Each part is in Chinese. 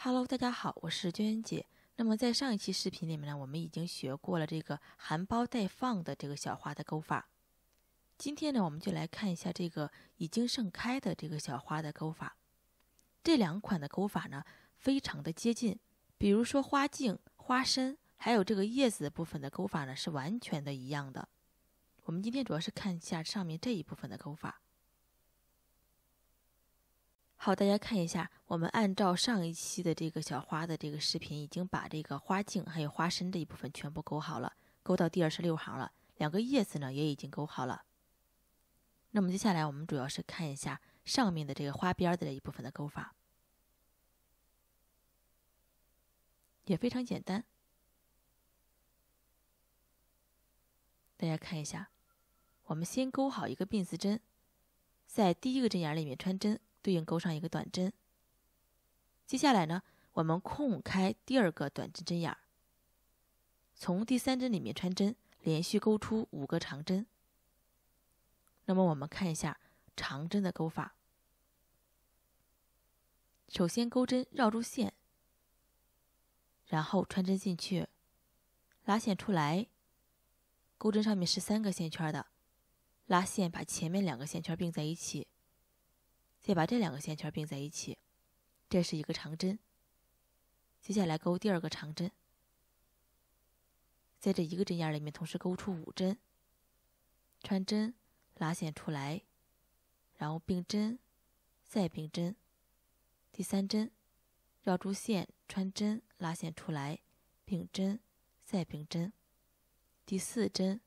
Hello，大家好，我是娟娟姐。那么在上一期视频里面呢，我们已经学过了这个含苞待放的这个小花的钩法。今天呢，我们就来看一下这个已经盛开的这个小花的钩法。这两款的钩法呢，非常的接近。比如说花茎、花身，还有这个叶子部分的钩法呢，是完全的一样的。我们今天主要是看一下上面这一部分的钩法。好，大家看一下，我们按照上一期的这个小花的这个视频，已经把这个花茎还有花身这一部分全部勾好了，勾到第二十六行了。两个叶子呢也已经勾好了。那么接下来我们主要是看一下上面的这个花边的这一部分的勾法，也非常简单。大家看一下，我们先勾好一个辫子针，在第一个针眼里面穿针。对应钩上一个短针。接下来呢，我们空开第二个短针针眼儿，从第三针里面穿针，连续钩出五个长针。那么我们看一下长针的钩法。首先钩针绕住线，然后穿针进去，拉线出来。钩针上面是三个线圈的，拉线把前面两个线圈并在一起。再把这两个线圈并在一起，这是一个长针。接下来钩第二个长针，在这一个针眼里面同时钩出五针，穿针拉线出来，然后并针，再并针。第三针，绕住线穿针拉线出来，并针再并针。第四针，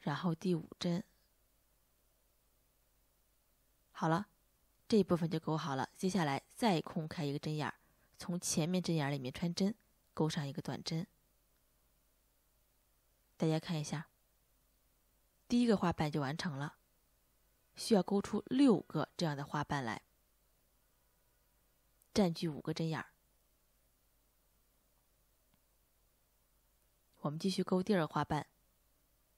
然后第五针。好了，这一部分就钩好了。接下来再空开一个针眼儿，从前面针眼儿里面穿针，钩上一个短针。大家看一下，第一个花瓣就完成了。需要钩出六个这样的花瓣来，占据五个针眼儿。我们继续钩第二个花瓣，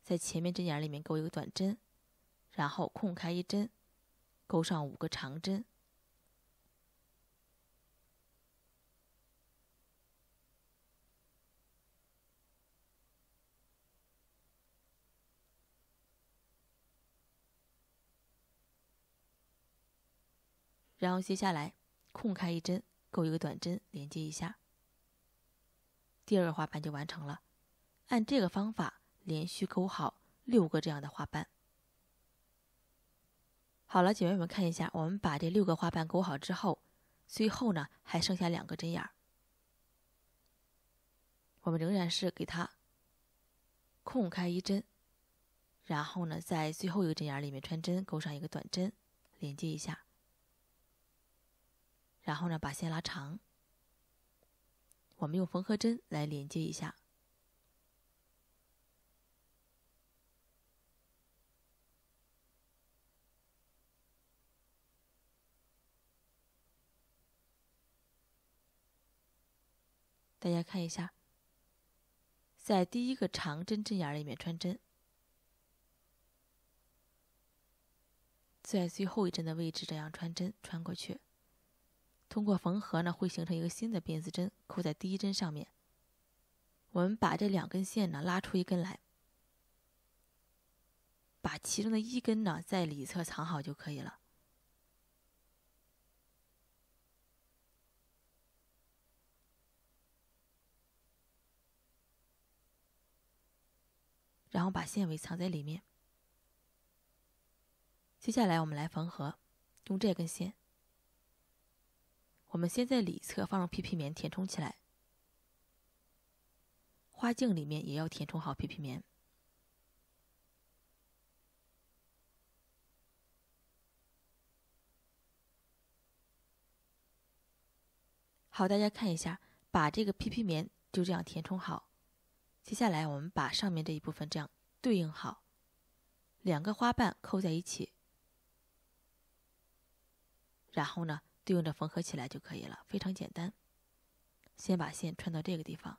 在前面针眼儿里面钩一个短针，然后空开一针。勾上五个长针，然后接下来空开一针，勾一个短针连接一下，第二个花瓣就完成了。按这个方法连续勾好六个这样的花瓣。好了，姐妹们看一下，我们把这六个花瓣勾好之后，最后呢还剩下两个针眼儿。我们仍然是给它空开一针，然后呢在最后一个针眼里面穿针勾上一个短针，连接一下。然后呢把线拉长，我们用缝合针来连接一下。大家看一下，在第一个长针针眼里面穿针，在最后一针的位置这样穿针穿过去，通过缝合呢，会形成一个新的辫子针，扣在第一针上面。我们把这两根线呢拉出一根来，把其中的一根呢在里侧藏好就可以了。然后把线尾藏在里面。接下来我们来缝合，用这根线。我们先在里侧放入 PP 棉填充起来，花镜里面也要填充好 PP 棉。好，大家看一下，把这个 PP 棉就这样填充好。接下来，我们把上面这一部分这样对应好，两个花瓣扣在一起，然后呢，对应着缝合起来就可以了，非常简单。先把线穿到这个地方，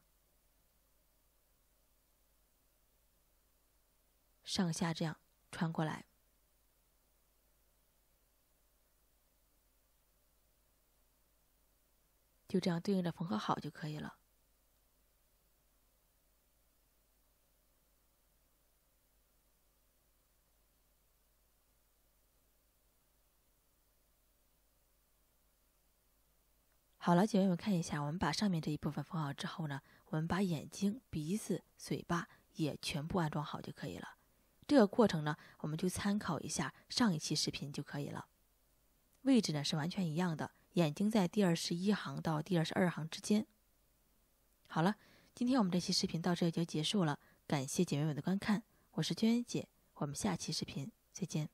上下这样穿过来，就这样对应着缝合好就可以了。好了，姐妹们看一下，我们把上面这一部分缝好之后呢，我们把眼睛、鼻子、嘴巴也全部安装好就可以了。这个过程呢，我们就参考一下上一期视频就可以了。位置呢是完全一样的，眼睛在第二十一行到第二十二行之间。好了，今天我们这期视频到这里就结束了，感谢姐妹们的观看，我是娟娟姐，我们下期视频再见。